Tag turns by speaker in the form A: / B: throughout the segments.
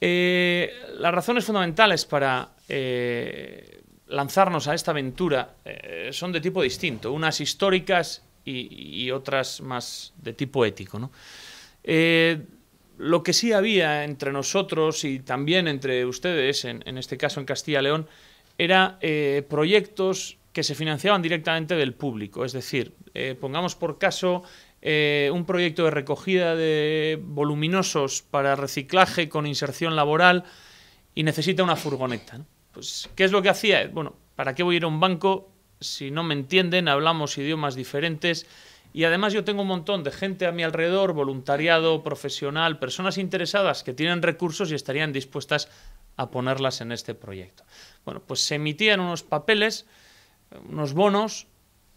A: Eh, las razones fundamentales para eh, lanzarnos a esta aventura eh, son de tipo distinto, unas históricas y, otras más de tipo ético. lo que sí había entre nosotros y también entre ustedes, en, este caso en Castilla León, era proyectos que se financiaban directamente del público. Es decir, pongamos por caso eh, un proyecto de recogida de voluminosos para reciclaje con inserción laboral y necesita una furgoneta. Pues, ¿Qué es lo que hacía? Bueno, ¿para qué voy a ir a un banco si no me entienden? Hablamos idiomas diferentes. Y además yo tengo un montón de gente a mi alrededor, voluntariado, profesional, personas interesadas que tienen recursos y estarían dispuestas a ponerlas en este proyecto. Bueno, pues se emitían unos papeles, unos bonos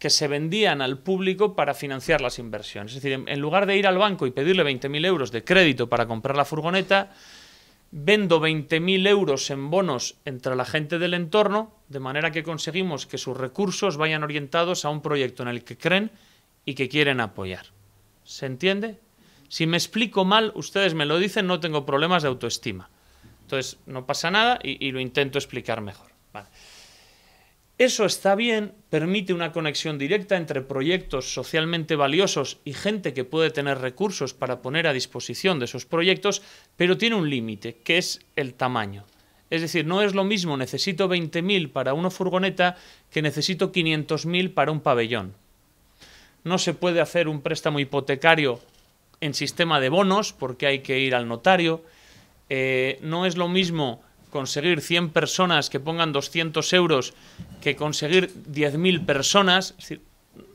A: que se vendían al público para financiar las inversiones. Es decir, en lugar de ir al banco y pedirle 20.000 euros de crédito para comprar la furgoneta, vendo 20.000 euros en bonos entre la gente del entorno, de manera que conseguimos que sus recursos vayan orientados a un proyecto en el que creen y que quieren apoyar. ¿Se entiende? Si me explico mal, ustedes me lo dicen, no tengo problemas de autoestima. Entonces, no pasa nada y, lo intento explicar mejor. Vale. Eso está bien, permite una conexión directa entre proyectos socialmente valiosos y gente que puede tener recursos para poner a disposición de esos proyectos, pero tiene un límite, que es el tamaño. Es decir, no es lo mismo necesito 20.000 para una furgoneta que necesito 500.000 para un pabellón. No se puede hacer un préstamo hipotecario en sistema de bonos porque hay que ir al notario. Eh, no es lo mismo conseguir 100 personas que pongan 200 euros que conseguir 10.000 personas.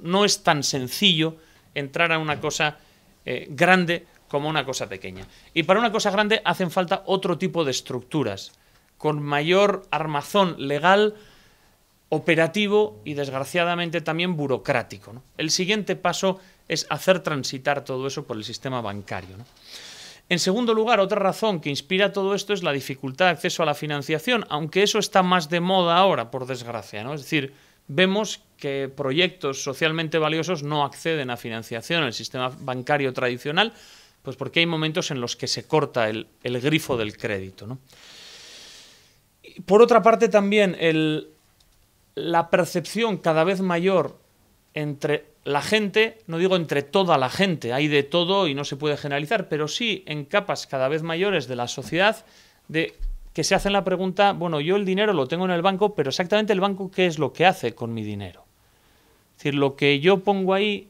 A: no es tan sencillo entrar a una cosa eh, grande como una cosa pequeña. Y para una cosa grande hacen falta otro tipo de estructuras, con mayor armazón legal, operativo y desgraciadamente también burocrático. El siguiente paso es hacer transitar todo eso por el sistema bancario. En segundo lugar, otra razón que inspira todo esto es la dificultad de acceso a la financiación, aunque eso está más de moda ahora, por desgracia. ¿no? Es decir, vemos que proyectos socialmente valiosos no acceden a financiación en el sistema bancario tradicional, pues porque hay momentos en los que se corta el, grifo del crédito. Por otra parte, también la percepción cada vez mayor entre la gente, no digo entre toda la gente, hay de todo y no se puede generalizar, pero sí en capas cada vez mayores de la sociedad de que se hacen la pregunta, bueno, yo el dinero lo tengo en el banco, pero exactamente el banco qué es lo que hace con mi dinero. Es decir, lo que yo pongo ahí,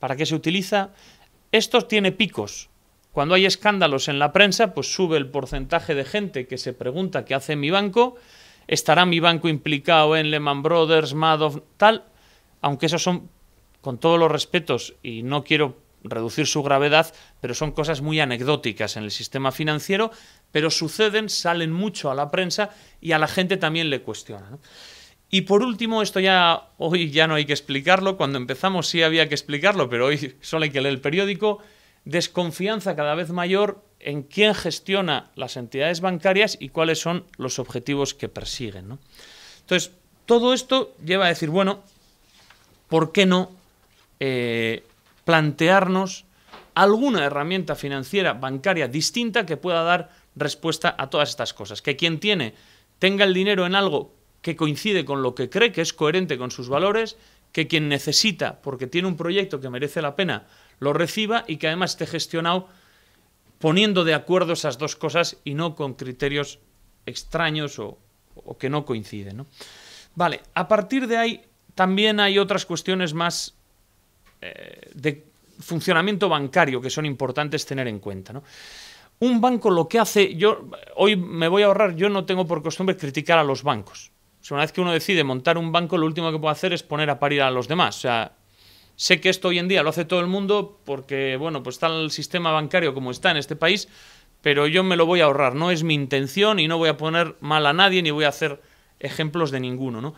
A: ¿para qué se utiliza? Esto tiene picos. Cuando hay escándalos en la prensa, pues sube el porcentaje de gente que se pregunta qué hace mi banco, estará mi banco implicado en Lehman Brothers, Madoff, tal, aunque esos son, con todos los respetos, y no quiero reducir su gravedad, pero son cosas muy anecdóticas en el sistema financiero, pero suceden, salen mucho a la prensa y a la gente también le cuestiona. Y por último, esto ya hoy ya no hay que explicarlo, cuando empezamos sí había que explicarlo, pero hoy solo hay que leer el periódico, desconfianza cada vez mayor en quién gestiona las entidades bancarias y cuáles son los objetivos que persiguen. Entonces, todo esto lleva a decir, bueno, ¿por qué no eh, plantearnos alguna herramienta financiera, bancaria distinta que pueda dar respuesta a todas estas cosas? Que quien tiene tenga el dinero en algo que coincide con lo que cree, que es coherente con sus valores, que quien necesita, porque tiene un proyecto que merece la pena, lo reciba y que además esté gestionado poniendo de acuerdo esas dos cosas y no con criterios extraños o, que no coinciden. Vale, a partir de ahí también hay otras cuestiones más eh, de funcionamiento bancario que son importantes tener en cuenta. ¿no? Un banco lo que hace, yo hoy me voy a ahorrar, yo no tengo por costumbre criticar a los bancos. una vez que uno decide montar un banco, lo último que puede hacer es poner a parir a los demás. sé que esto hoy en día lo hace todo el mundo porque, bueno, pues está el sistema bancario como está en este país, pero yo me lo voy a ahorrar. No es mi intención y no voy a poner mal a nadie ni voy a hacer ejemplos de ninguno, ¿no?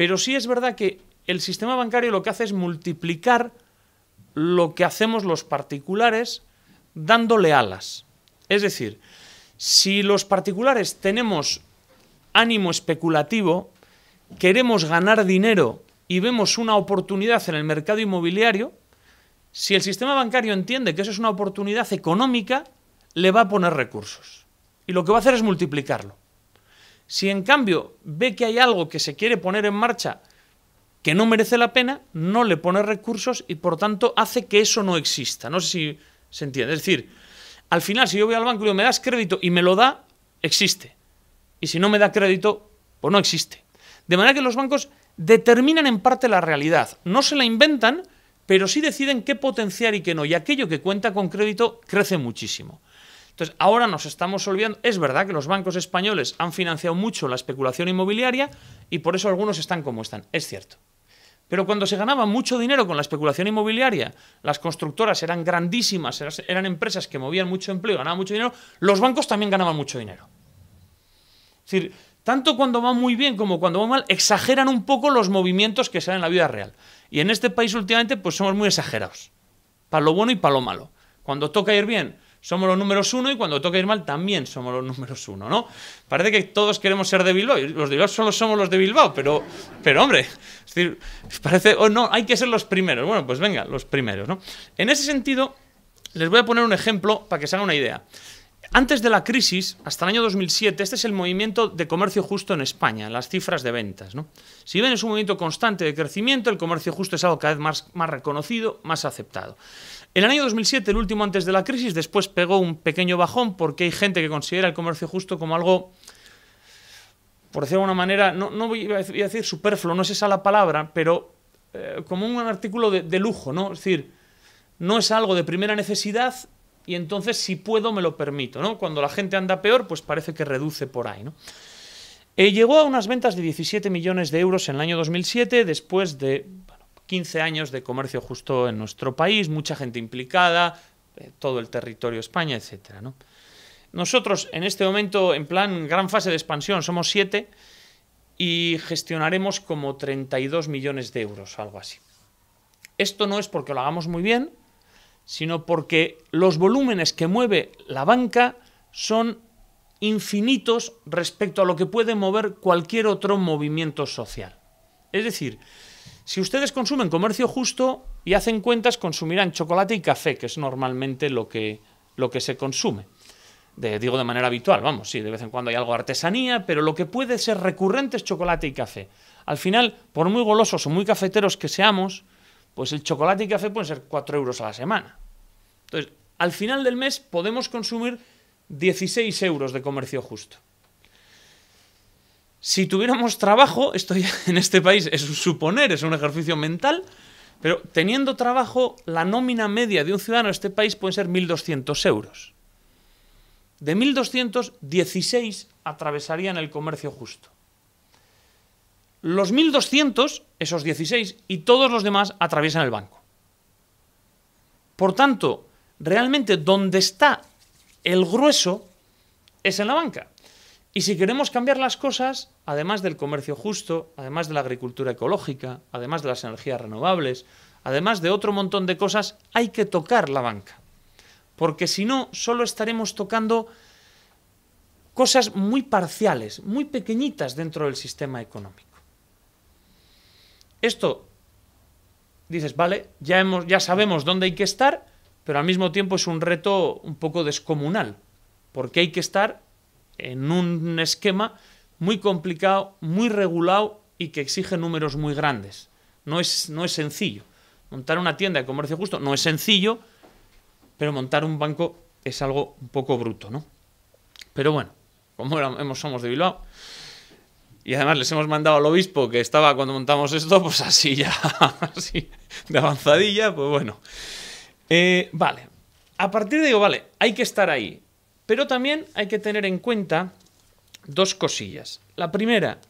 A: Pero sí es verdad que el sistema bancario lo que hace es multiplicar lo que hacemos los particulares dándole alas. Es decir, si los particulares tenemos ánimo especulativo, queremos ganar dinero y vemos una oportunidad en el mercado inmobiliario, si el sistema bancario entiende que eso es una oportunidad económica, le va a poner recursos. Y lo que va a hacer es multiplicarlo. Si en cambio ve que hay algo que se quiere poner en marcha que no merece la pena, no le pone recursos y por tanto hace que eso no exista. No sé si se entiende. Es decir, al final si yo voy al banco y digo, me das crédito y me lo da, existe. Y si no me da crédito, pues no existe. De manera que los bancos determinan en parte la realidad. No se la inventan, pero sí deciden qué potenciar y qué no. Y aquello que cuenta con crédito crece muchísimo. Entonces, ahora nos estamos olvidando. Es verdad que los bancos españoles han financiado mucho la especulación inmobiliaria y por eso algunos están como están. Es cierto. Pero cuando se ganaba mucho dinero con la especulación inmobiliaria, las constructoras eran grandísimas, eran empresas que movían mucho empleo, ganaban mucho dinero, los bancos también ganaban mucho dinero. Es decir, tanto cuando va muy bien como cuando va mal, exageran un poco los movimientos que se dan en la vida real. Y en este país últimamente pues somos muy exagerados, para lo bueno y para lo malo. Cuando toca ir bien, somos los números uno y cuando toca ir mal también somos los números uno, ¿no? Parece que todos queremos ser de Bilbao los de Bilbao solo somos los de Bilbao, pero, pero hombre, es parece, o oh, no, hay que ser los primeros. Bueno, pues venga, los primeros, ¿no? En ese sentido, les voy a poner un ejemplo para que se haga una idea. Antes de la crisis, hasta el año 2007, este es el movimiento de comercio justo en España, las cifras de ventas. ¿no? Si bien es un movimiento constante de crecimiento, el comercio justo es algo cada vez más, más reconocido, más aceptado. El año 2007, el último antes de la crisis, después pegó un pequeño bajón porque hay gente que considera el comercio justo como algo, por decirlo de alguna manera, no, voy a decir superfluo, no es esa la palabra, pero eh, como un artículo de, lujo, ¿no? Es decir, no es algo de primera necesidad y entonces si puedo me lo permito, ¿no? Cuando la gente anda peor, pues parece que reduce por ahí, ¿no? Eh, llegó a unas ventas de 17 millones de euros en el año 2007, después de 15 años de comercio justo en nuestro país, mucha gente implicada, eh, todo el territorio España, etc. Nosotros en este momento, en plan gran fase de expansión, somos 7 y gestionaremos como 32 millones de euros, algo así. Esto no es porque lo hagamos muy bien, sino porque los volúmenes que mueve la banca son infinitos respecto a lo que puede mover cualquier otro movimiento social. Es decir, si ustedes consumen comercio justo y hacen cuentas, consumirán chocolate y café, que es normalmente lo que, lo que se consume. digo de manera habitual, vamos, sí, de vez en cuando hay algo de artesanía, pero lo que puede ser recurrente es chocolate y café. Al final, por muy golosos o muy cafeteros que seamos, pues el chocolate y café pueden ser 4 euros a la semana. Entonces, al final del mes podemos consumir 16 euros de comercio justo si tuviéramos trabajo, esto en este país es suponer, es un ejercicio mental, pero teniendo trabajo, la nómina media de un ciudadano de este país puede ser 1.200 euros. De 1.200, 16 atravesarían el comercio justo. Los 1.200, esos 16, y todos los demás atraviesan el banco. Por tanto, realmente donde está el grueso es en la banca. Y si queremos cambiar las cosas, además del comercio justo, además de la agricultura ecológica, además de las energías renovables, además de otro montón de cosas, hay que tocar la banca. Porque si no, solo estaremos tocando cosas muy parciales, muy pequeñitas dentro del sistema económico. Esto, dices, vale, ya, hemos, ya sabemos dónde hay que estar, pero al mismo tiempo es un reto un poco descomunal, porque hay que estar en un esquema muy complicado, muy regulado y que exige números muy grandes. No es, no es sencillo. Montar una tienda de comercio justo no es sencillo, pero montar un banco es algo un poco bruto, ¿no? Pero bueno, como hemos somos de Bilbao, y además les hemos mandado al obispo que estaba cuando montamos esto, pues así ya, así de avanzadilla, pues bueno. Eh, vale, a partir de ahí vale, hay que estar ahí. Pero también hay que tener en cuenta dos cosillas. La primera,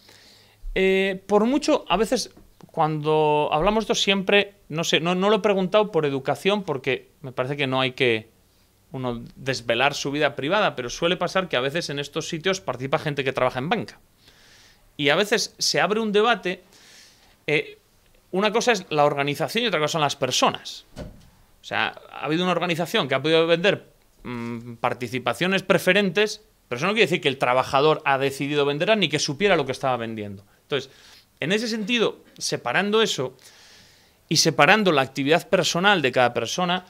A: eh, por mucho, a veces cuando hablamos de esto siempre, no sé, no, no lo he preguntado por educación porque me parece que no hay que uno desvelar su vida privada, pero suele pasar que a veces en estos sitios participa gente que trabaja en banca. Y a veces se abre un debate. Eh, una cosa es la organización y otra cosa son las personas. O sea, ha habido una organización que ha podido vender Mm, participaciones preferentes, pero eso no quiere decir que el trabajador ha decidido vender ni que supiera lo que estaba vendiendo. Entonces, en ese sentido, separando eso y separando la actividad personal de cada persona,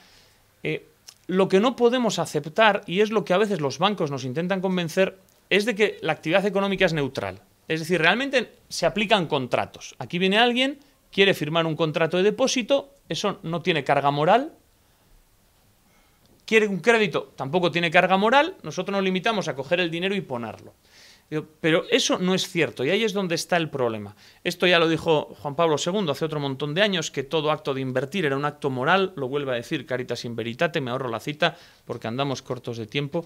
A: eh, lo que no podemos aceptar, y es lo que a veces los bancos nos intentan convencer, es de que la actividad económica es neutral. Es decir, realmente se aplican contratos. Aquí viene alguien, quiere firmar un contrato de depósito, eso no tiene carga moral, quiere un crédito, tampoco tiene carga moral, nosotros nos limitamos a coger el dinero y ponerlo. Pero eso no es cierto y ahí es donde está el problema. Esto ya lo dijo Juan Pablo II hace otro montón de años, que todo acto de invertir era un acto moral, lo vuelvo a decir Caritas in Veritate, me ahorro la cita porque andamos cortos de tiempo,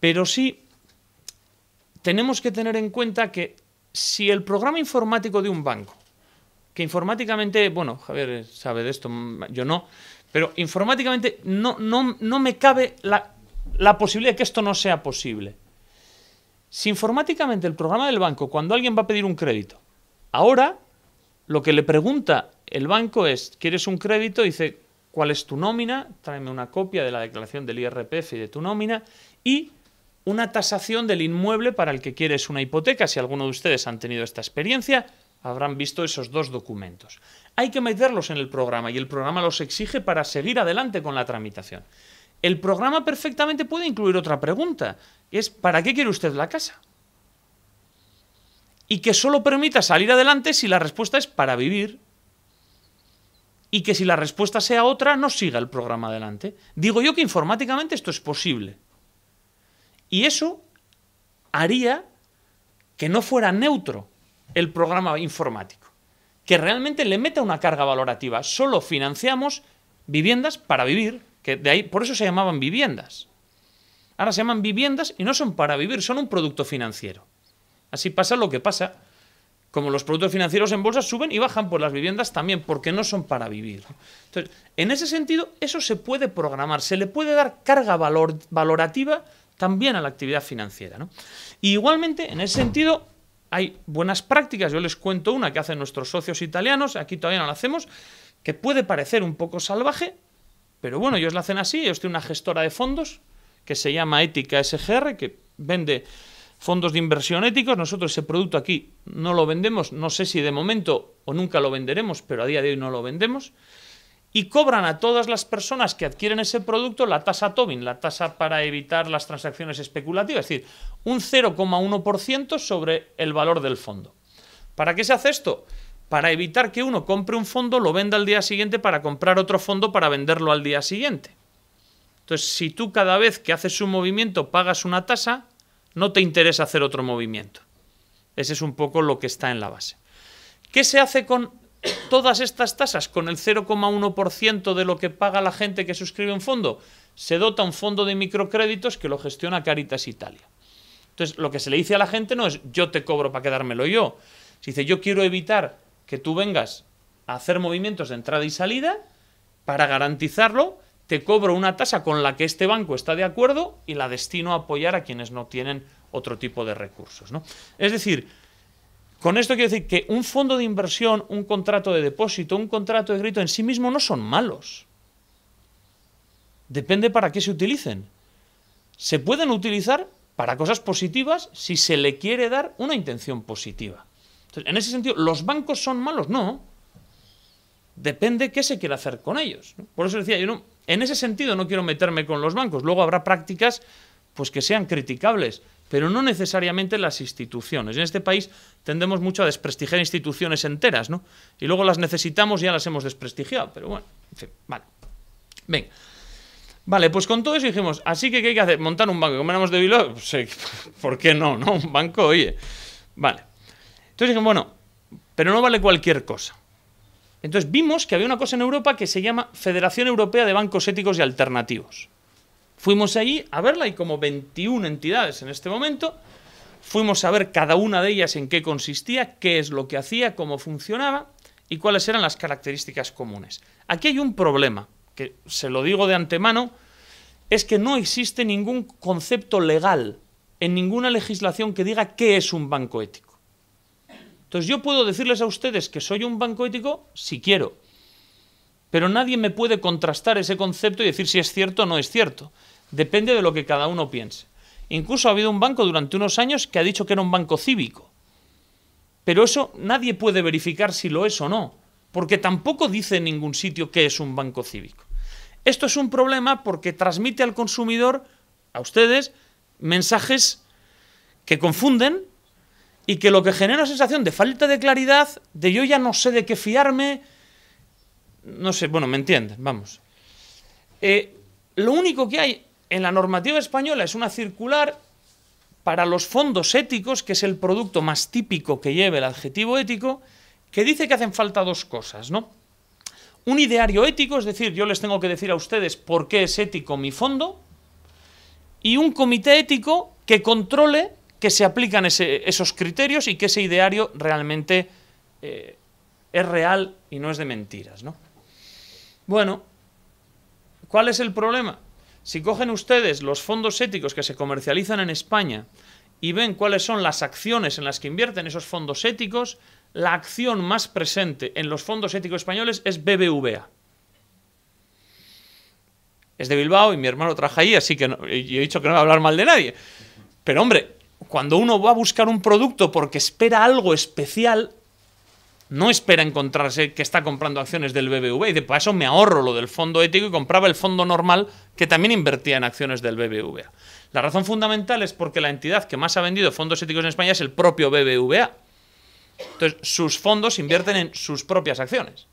A: pero sí tenemos que tener en cuenta que si el programa informático de un banco, que informáticamente, bueno, Javier sabe de esto, yo no, pero informáticamente no, no, me cabe la, la posibilidad de que esto no sea posible. Si informáticamente el programa del banco, cuando alguien va a pedir un crédito, ahora lo que le pregunta el banco es, ¿quieres un crédito? Dice, ¿cuál es tu nómina? Tráeme una copia de la declaración del IRPF y de tu nómina y una tasación del inmueble para el que quieres una hipoteca. Si alguno de ustedes han tenido esta experiencia, habrán visto esos dos documentos hay que meterlos en el programa y el programa los exige para seguir adelante con la tramitación. El programa perfectamente puede incluir otra pregunta, que es ¿para qué quiere usted la casa? Y que solo permita salir adelante si la respuesta es para vivir. Y que si la respuesta sea otra, no siga el programa adelante. Digo yo que informáticamente esto es posible. Y eso haría que no fuera neutro el programa informático que realmente le meta una carga valorativa. Solo financiamos viviendas para vivir, que de ahí por eso se llamaban viviendas. Ahora se llaman viviendas y no son para vivir, son un producto financiero. Así pasa lo que pasa. Como los productos financieros en bolsa suben y bajan, por pues las viviendas también, porque no son para vivir. Entonces, en ese sentido, eso se puede programar, se le puede dar carga valorativa también a la actividad financiera. igualmente, en ese sentido, hay buenas prácticas. Yo les cuento una que hacen nuestros socios italianos, aquí todavía no la hacemos, que puede parecer un poco salvaje, pero bueno, ellos la hacen así. Ellos tienen una gestora de fondos que se llama Ética SGR, que vende fondos de inversión éticos. Nosotros ese producto aquí no lo vendemos, no sé si de momento o nunca lo venderemos, pero a día de hoy no lo vendemos y cobran a todas las personas que adquieren ese producto la tasa Tobin, la tasa para evitar las transacciones especulativas, es decir, un 0,1% sobre el valor del fondo. ¿Para qué se hace esto? Para evitar que uno compre un fondo, lo venda al día siguiente para comprar otro fondo para venderlo al día siguiente. Entonces, si tú cada vez que haces un movimiento pagas una tasa, no te interesa hacer otro movimiento. Ese es un poco lo que está en la base. ¿Qué se hace con todas estas tasas con el 0,1% de lo que paga la gente que suscribe un fondo, se dota un fondo de microcréditos que lo gestiona Caritas Italia. Entonces, lo que se le dice a la gente no es yo te cobro para quedármelo yo. Se dice yo quiero evitar que tú vengas a hacer movimientos de entrada y salida para garantizarlo te cobro una tasa con la que este banco está de acuerdo y la destino a apoyar a quienes no tienen otro tipo de recursos. ¿no? Es decir, con esto quiero decir que un fondo de inversión, un contrato de depósito, un contrato de crédito en sí mismo no son malos. Depende para qué se utilicen. Se pueden utilizar para cosas positivas si se le quiere dar una intención positiva. Entonces, en ese sentido, ¿los bancos son malos? No. Depende qué se quiere hacer con ellos. Por eso decía, yo no, en ese sentido no quiero meterme con los bancos. Luego habrá prácticas pues, que sean criticables pero no necesariamente las instituciones. En este país tendemos mucho a desprestigiar instituciones enteras, ¿no? Y luego las necesitamos y ya las hemos desprestigiado, pero bueno, en fin, vale. Venga. Vale, pues con todo eso dijimos, así que ¿qué hay que hacer? ¿Montar un banco? ¿Cómo éramos de Bilbao? Pues ¿Por qué no? ¿No? Un banco, oye. Vale. Entonces dijimos, bueno, pero no vale cualquier cosa. Entonces vimos que había una cosa en Europa que se llama Federación Europea de Bancos Éticos y Alternativos. Fuimos allí a verla, hay como 21 entidades en este momento. Fuimos a ver cada una de ellas en qué consistía, qué es lo que hacía, cómo funcionaba y cuáles eran las características comunes. Aquí hay un problema, que se lo digo de antemano, es que no existe ningún concepto legal en ninguna legislación que diga qué es un banco ético. Entonces yo puedo decirles a ustedes que soy un banco ético si quiero, pero nadie me puede contrastar ese concepto y decir si es cierto o no es cierto. Depende de lo que cada uno piense. Incluso ha habido un banco durante unos años que ha dicho que era un banco cívico. Pero eso nadie puede verificar si lo es o no, porque tampoco dice en ningún sitio que es un banco cívico. Esto es un problema porque transmite al consumidor, a ustedes, mensajes que confunden y que lo que genera sensación de falta de claridad, de yo ya no sé de qué fiarme, no sé, bueno, me entienden, vamos. Eh, lo único que hay en la normativa española es una circular para los fondos éticos, que es el producto más típico que lleva el adjetivo ético, que dice que hacen falta dos cosas, ¿no? Un ideario ético, es decir, yo les tengo que decir a ustedes por qué es ético mi fondo, y un comité ético que controle que se aplican esos criterios y que ese ideario realmente eh, es real y no es de mentiras, Bueno, ¿cuál es el problema? Si cogen ustedes los fondos éticos que se comercializan en España y ven cuáles son las acciones en las que invierten esos fondos éticos, la acción más presente en los fondos éticos españoles es BBVA. Es de Bilbao y mi hermano trabaja ahí, así que yo he dicho que no voy a hablar mal de nadie. Pero hombre, cuando uno va a buscar un producto porque espera algo especial, no espera encontrarse que está comprando acciones del BBVA y de paso pues eso me ahorro lo del fondo ético y compraba el fondo normal que también invertía en acciones del BBVA. La razón fundamental es porque la entidad que más ha vendido fondos éticos en España es el propio BBVA. Entonces, sus fondos invierten en sus propias acciones.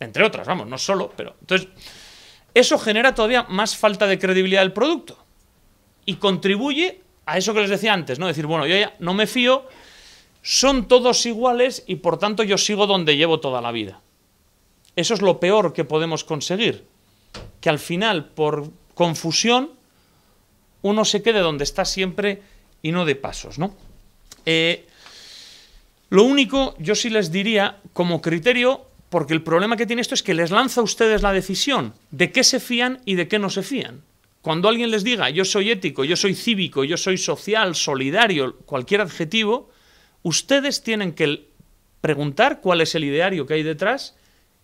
A: Entre otras, vamos, no solo, pero... Entonces, eso genera todavía más falta de credibilidad del producto y contribuye a eso que les decía antes, ¿no? Decir, bueno, yo ya no me fío son todos iguales y por tanto yo sigo donde llevo toda la vida. Eso es lo peor que podemos conseguir, que al final por confusión uno se quede donde está siempre y no de pasos, ¿no? Eh, lo único, yo sí les diría como criterio, porque el problema que tiene esto es que les lanza a ustedes la decisión de qué se fían y de qué no se fían. Cuando alguien les diga yo soy ético, yo soy cívico, yo soy social, solidario, cualquier adjetivo, ustedes tienen que preguntar cuál es el ideario que hay detrás,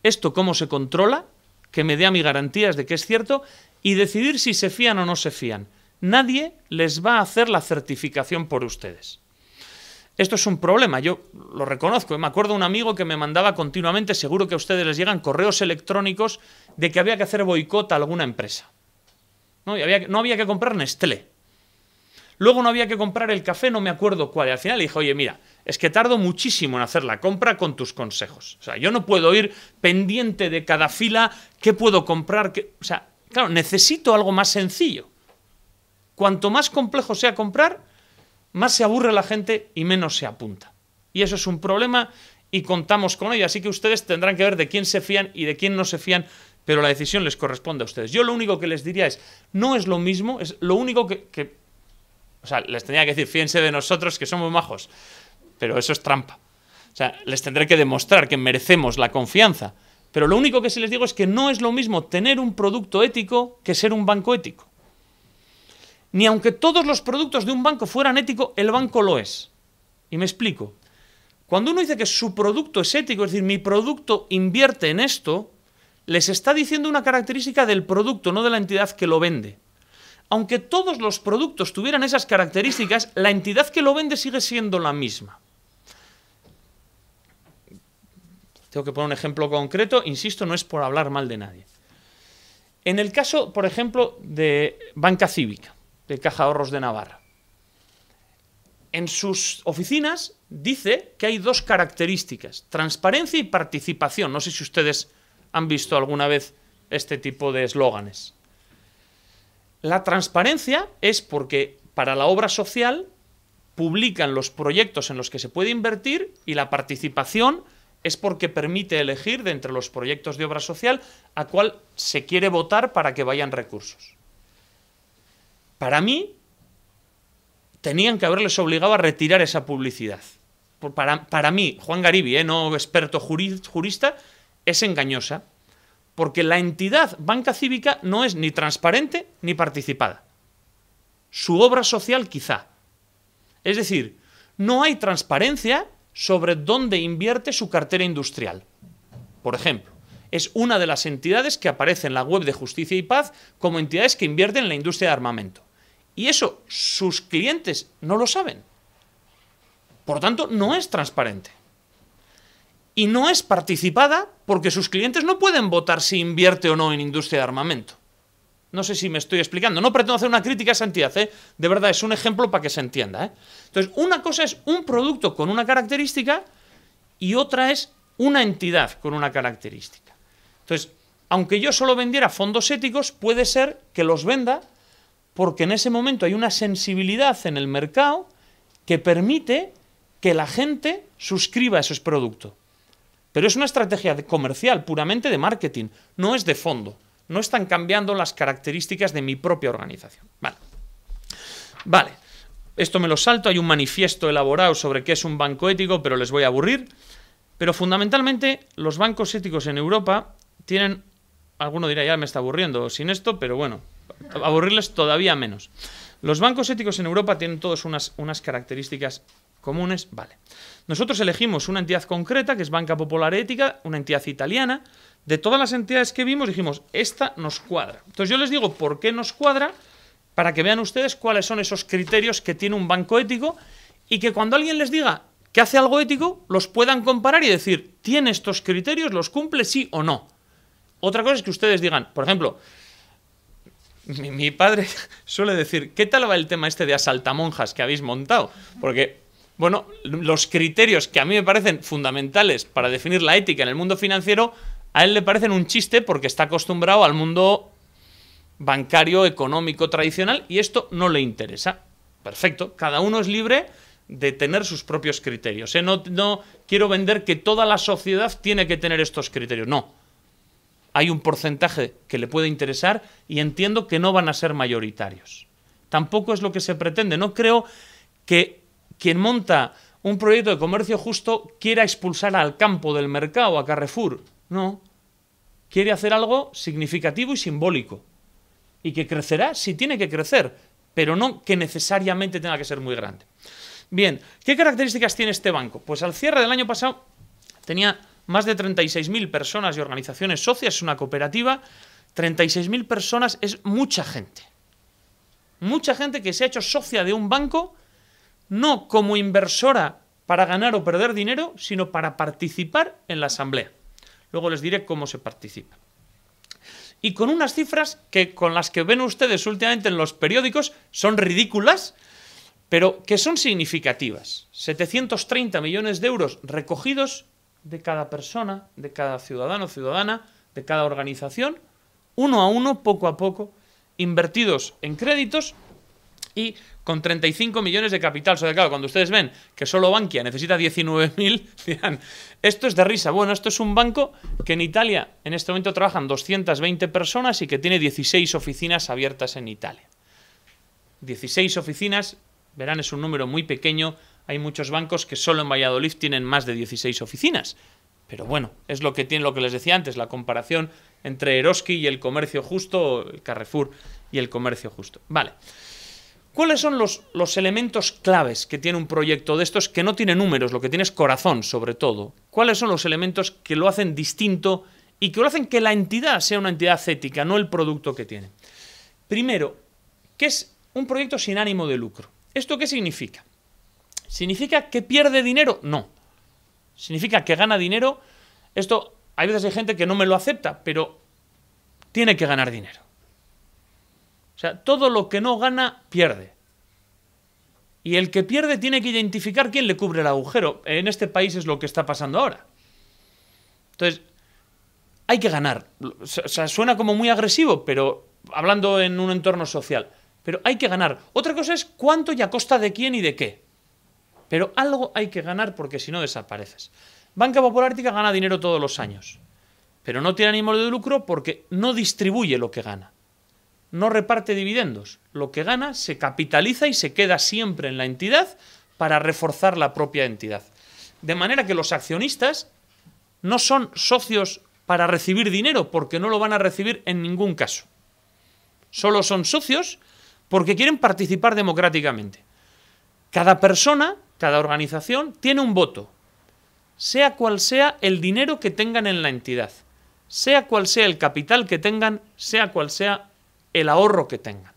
A: esto cómo se controla, que me dé a mí garantías de que es cierto, y decidir si se fían o no se fían. Nadie les va a hacer la certificación por ustedes. Esto es un problema, yo lo reconozco. Me acuerdo un amigo que me mandaba continuamente, seguro que a ustedes les llegan correos electrónicos de que había que hacer boicot a alguna empresa. No, había, no había que comprar Nestlé. Luego no había que comprar el café, no me acuerdo cuál. Y al final dije, oye, mira, es que tardo muchísimo en hacer la compra con tus consejos. O sea, yo no puedo ir pendiente de cada fila, qué puedo comprar, o sea, claro, necesito algo más sencillo. Cuanto más complejo sea comprar, más se aburre la gente y menos se apunta. Y eso es un problema y contamos con ello, así que ustedes tendrán que ver de quién se fían y de quién no se fían, pero la decisión les corresponde a ustedes. Yo lo único que les diría es, no es lo mismo, es lo único que... que... o sea, les tenía que decir, fíjense de nosotros que somos majos pero eso es trampa. O sea, les tendré que demostrar que merecemos la confianza. Pero lo único que sí les digo es que no es lo mismo tener un producto ético que ser un banco ético. Ni aunque todos los productos de un banco fueran éticos, el banco lo es. Y me explico. Cuando uno dice que su producto es ético, es decir, mi producto invierte en esto, les está diciendo una característica del producto, no de la entidad que lo vende. Aunque todos los productos tuvieran esas características, la entidad que lo vende sigue siendo la misma. Tengo que poner un ejemplo concreto, insisto, no es por hablar mal de nadie. En el caso, por ejemplo, de Banca Cívica, de Caja Ahorros de Navarra, en sus oficinas dice que hay dos características, transparencia y participación. No sé si ustedes han visto alguna vez este tipo de eslóganes. La transparencia es porque para la obra social publican los proyectos en los que se puede invertir y la participación es porque permite elegir de entre los proyectos de obra social a cuál se quiere votar para que vayan recursos. Para mí, tenían que haberles obligado a retirar esa publicidad. Para, para mí, Juan Garibi, eh, no experto jurista, es engañosa, porque la entidad banca cívica no es ni transparente ni participada. Su obra social quizá. Es decir, no hay transparencia sobre dónde invierte su cartera industrial. Por ejemplo, es una de las entidades que aparece en la web de Justicia y Paz como entidades que invierten en la industria de armamento. Y eso sus clientes no lo saben. Por tanto, no es transparente. Y no es participada porque sus clientes no pueden votar si invierte o no en industria de armamento. No sé si me estoy explicando. No pretendo hacer una crítica a esa entidad, ¿eh? de verdad, es un ejemplo para que se entienda. ¿eh? Entonces, una cosa es un producto con una característica y otra es una entidad con una característica. Entonces, aunque yo solo vendiera fondos éticos, puede ser que los venda porque en ese momento hay una sensibilidad en el mercado que permite que la gente suscriba esos productos. Pero es una estrategia comercial, puramente de marketing, no es de fondo no están cambiando las características de mi propia organización. Vale. Vale. Esto me lo salto, hay un manifiesto elaborado sobre qué es un banco ético, pero les voy a aburrir. Pero fundamentalmente los bancos éticos en Europa tienen, alguno dirá ya me está aburriendo sin esto, pero bueno, aburrirles todavía menos. Los bancos éticos en Europa tienen todos unas, unas características comunes, vale. Nosotros elegimos una entidad concreta, que es Banca Popular Ética, una entidad italiana, de todas las entidades que vimos, dijimos, esta nos cuadra. Entonces yo les digo por qué nos cuadra, para que vean ustedes cuáles son esos criterios que tiene un banco ético y que cuando alguien les diga que hace algo ético, los puedan comparar y decir, ¿tiene estos criterios? ¿Los cumple sí o no? Otra cosa es que ustedes digan, por ejemplo, mi, padre suele decir, ¿qué tal va el tema este de asaltamonjas que habéis montado? Porque bueno, los criterios que a mí me parecen fundamentales para definir la ética en el mundo financiero a él le parecen un chiste porque está acostumbrado al mundo bancario, económico, tradicional, y esto no le interesa. Perfecto, cada uno es libre de tener sus propios criterios. ¿eh? No, no quiero vender que toda la sociedad tiene que tener estos criterios, no. Hay un porcentaje que le puede interesar y entiendo que no van a ser mayoritarios. Tampoco es lo que se pretende. No creo que quien monta un proyecto de comercio justo quiera expulsar al campo del mercado, a Carrefour. No. Quiere hacer algo significativo y simbólico. Y que crecerá si tiene que crecer, pero no que necesariamente tenga que ser muy grande. Bien, ¿qué características tiene este banco? Pues al cierre del año pasado tenía más de 36.000 personas y organizaciones socias, es una cooperativa. 36.000 personas es mucha gente. Mucha gente que se ha hecho socia de un banco, no como inversora para ganar o perder dinero, sino para participar en la asamblea. Luego les diré cómo se participa. Y con unas cifras que con las que ven ustedes últimamente en los periódicos son ridículas, pero que son significativas. 730 millones de euros recogidos de cada persona, de cada ciudadano, ciudadana, de cada organización, uno a uno, poco a poco, invertidos en créditos y con 35 millones de capital. O sea, claro, cuando ustedes ven que solo Bankia necesita 19.000, dirán, esto es de risa. Bueno, esto es un banco que en Italia en este momento trabajan 220 personas y que tiene 16 oficinas abiertas en Italia. 16 oficinas, verán, es un número muy pequeño. Hay muchos bancos que solo en Valladolid tienen más de 16 oficinas. Pero bueno, es lo que tiene lo que les decía antes, la comparación entre Eroski y el comercio justo, Carrefour y el comercio justo. Vale. ¿Cuáles son los, elementos claves que tiene un proyecto de estos que no tiene números, lo que tiene es corazón sobre todo? ¿Cuáles son los elementos que lo hacen distinto y que lo hacen que la entidad sea una entidad ética, no el producto que tiene? Primero, ¿qué es un proyecto sin ánimo de lucro. ¿Esto qué significa? ¿Significa que pierde dinero? No. ¿Significa que gana dinero? Esto, hay veces hay gente que no me lo acepta, pero tiene que ganar dinero. O sea, todo lo que no gana, pierde. Y el que pierde tiene que identificar quién le cubre el agujero. En este país es lo que está pasando ahora. Entonces, hay que ganar. O sea, suena como muy agresivo, pero hablando en un entorno social. Pero hay que ganar. Otra cosa es cuánto y a costa de quién y de qué. Pero algo hay que ganar porque si no desapareces. Banca Popular Ártica gana dinero todos los años. Pero no tiene ánimo de lucro porque no distribuye lo que gana no reparte dividendos. Lo que gana se capitaliza y se queda siempre en la entidad para reforzar la propia entidad. De manera que los accionistas no son socios para recibir dinero, porque no lo van a recibir en ningún caso. Solo son socios porque quieren participar democráticamente. Cada persona, cada organización, tiene un voto, sea cual sea el dinero que tengan en la entidad, sea cual sea el capital que tengan, sea cual sea el ahorro que tengan.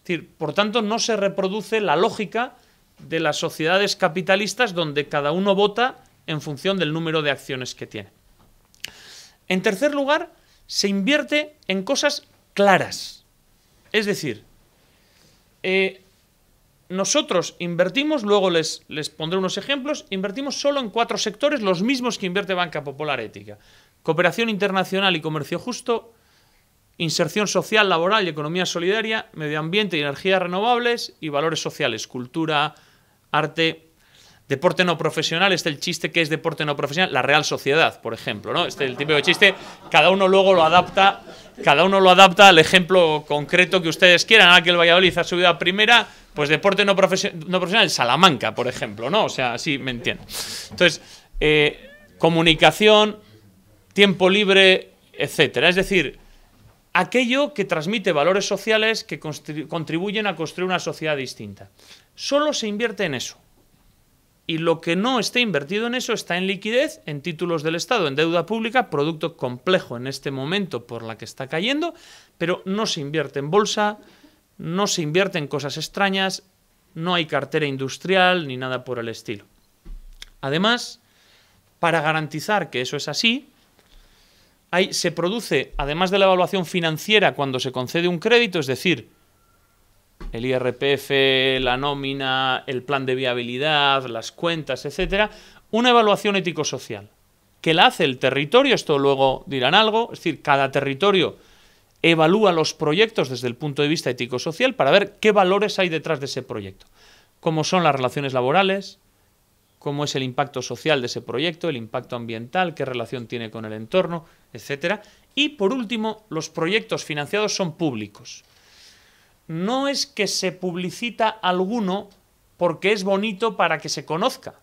A: decir, por tanto, no se reproduce la lógica de las sociedades capitalistas donde cada uno vota en función del número de acciones que tiene. En tercer lugar, se invierte en cosas claras. Es decir, eh, nosotros invertimos, luego les, les pondré unos ejemplos, invertimos solo en cuatro sectores los mismos que invierte Banca Popular Ética. Cooperación internacional y comercio justo, Inserción social, laboral y economía solidaria, medio ambiente y energías renovables y valores sociales, cultura, arte, deporte no profesional, este el chiste que es deporte no profesional, la real sociedad, por ejemplo, ¿no? Este es el de chiste, cada uno luego lo adapta, cada uno lo adapta al ejemplo concreto que ustedes quieran, ahora que el Valladolid ha su vida primera, pues deporte no, profesional no profesional, Salamanca, por ejemplo, ¿no? O sea, así me entiendo. Entonces, eh, comunicación, tiempo libre, etcétera. Es decir, aquello que transmite valores sociales que contribuyen a construir una sociedad distinta. Solo se invierte en eso. Y lo que no esté invertido en eso está en liquidez, en títulos del Estado, en deuda pública, producto complejo en este momento por la que está cayendo, pero no se invierte en bolsa, no se invierte en cosas extrañas, no hay cartera industrial ni nada por el estilo. Además, para garantizar que eso es así, se produce, además de la evaluación financiera cuando se concede un crédito, es decir, el IRPF, la nómina, el plan de viabilidad, las cuentas, etcétera, una evaluación ético-social que la hace el territorio, esto luego dirán algo, es decir, cada territorio evalúa los proyectos desde el punto de vista ético-social para ver qué valores hay detrás de ese proyecto, cómo son las relaciones laborales, cómo es el impacto social de ese proyecto, el impacto ambiental, qué relación tiene con el entorno, etc. Y por último, los proyectos financiados son públicos. No es que se publicita alguno porque es bonito para que se conozca,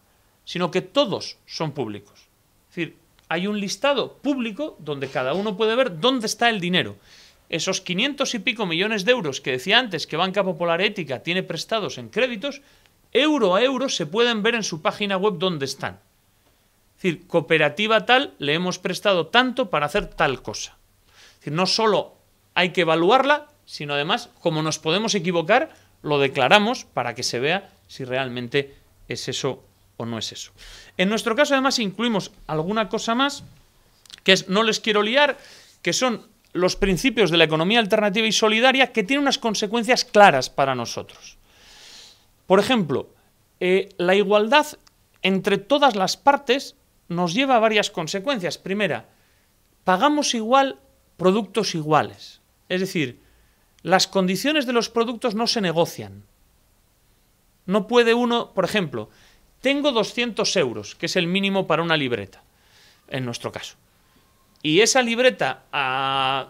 A: sino que todos son públicos. Es decir, hay un listado público donde cada uno puede ver dónde está el dinero. Esos 500 y pico millones de euros que decía antes que Banca Popular Ética tiene prestados en créditos euro a euro se pueden ver en su página web dónde están. Es decir, cooperativa tal, le hemos prestado tanto para hacer tal cosa. Es decir, no solo hay que evaluarla, sino además, como nos podemos equivocar, lo declaramos para que se vea si realmente es eso o no es eso. En nuestro caso, además, incluimos alguna cosa más, que no les quiero liar, que son los principios de la economía alternativa y solidaria, que tienen unas consecuencias claras para nosotros. Por ejemplo, eh, la igualdad entre todas las partes nos lleva a varias consecuencias. Primera, pagamos igual productos iguales. Es decir, las condiciones de los productos no se negocian. No puede uno, por ejemplo, tengo 200 euros, que es el mínimo para una libreta, en nuestro caso. Y esa libreta a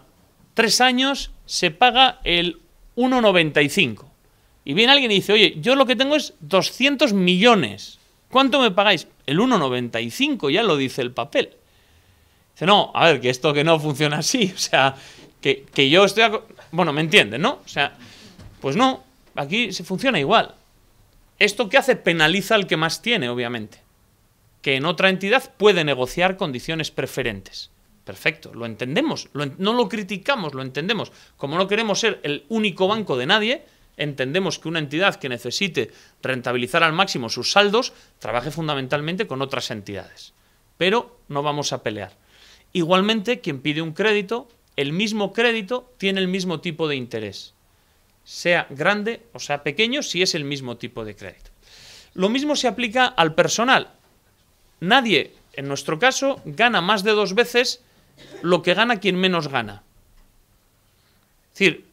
A: tres años se paga el 1,95. Y viene alguien y dice, oye, yo lo que tengo es 200 millones. ¿Cuánto me pagáis? El 1,95, ya lo dice el papel. Dice, no, a ver, que esto que no funciona así. O sea, que, yo estoy... Bueno, me entienden, ¿no? O sea, pues no, aquí se funciona igual. Esto que hace penaliza al que más tiene, obviamente. Que en otra entidad puede negociar condiciones preferentes. Perfecto, lo entendemos, no lo criticamos, lo entendemos. Como no queremos ser el único banco de nadie, entendemos que una entidad que necesite rentabilizar al máximo sus saldos trabaje fundamentalmente con otras entidades. Pero no vamos a pelear. Igualmente, quien pide un crédito, el mismo crédito tiene el mismo tipo de interés, sea grande o sea pequeño, si es el mismo tipo de crédito. Lo mismo se aplica al personal. Nadie, en nuestro caso, gana más de dos veces lo que gana quien menos gana. decir,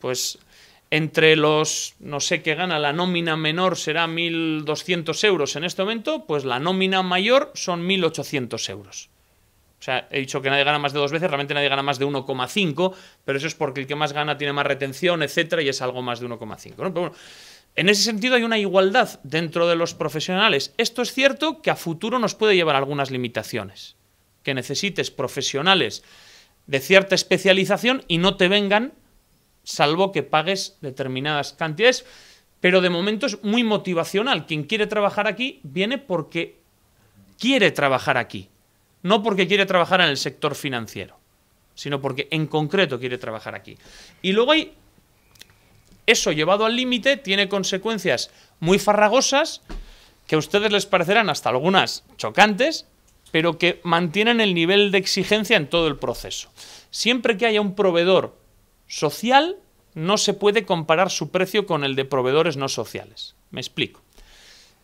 A: pues entre los, no sé qué gana, la nómina menor será 1.200 euros en este momento, pues la nómina mayor son 1.800 euros. O sea, he dicho que nadie gana más de dos veces, realmente nadie gana más de 1,5, pero eso es porque el que más gana tiene más retención, etcétera, y es algo más de 1,5. en ese sentido hay una igualdad dentro de los profesionales. Esto es cierto que a futuro nos puede llevar algunas limitaciones. Que necesites profesionales de cierta especialización y no te vengan salvo que pagues determinadas cantidades. Pero de momento es muy motivacional. Quien quiere trabajar aquí viene porque quiere trabajar aquí, no porque quiere trabajar en el sector financiero, sino porque en concreto quiere trabajar aquí. Y luego hay eso llevado al límite tiene consecuencias muy farragosas que a ustedes les parecerán hasta algunas chocantes, pero que mantienen el nivel de exigencia en todo el proceso. Siempre que haya un proveedor social no se puede comparar su precio con el de proveedores no sociales. Me explico.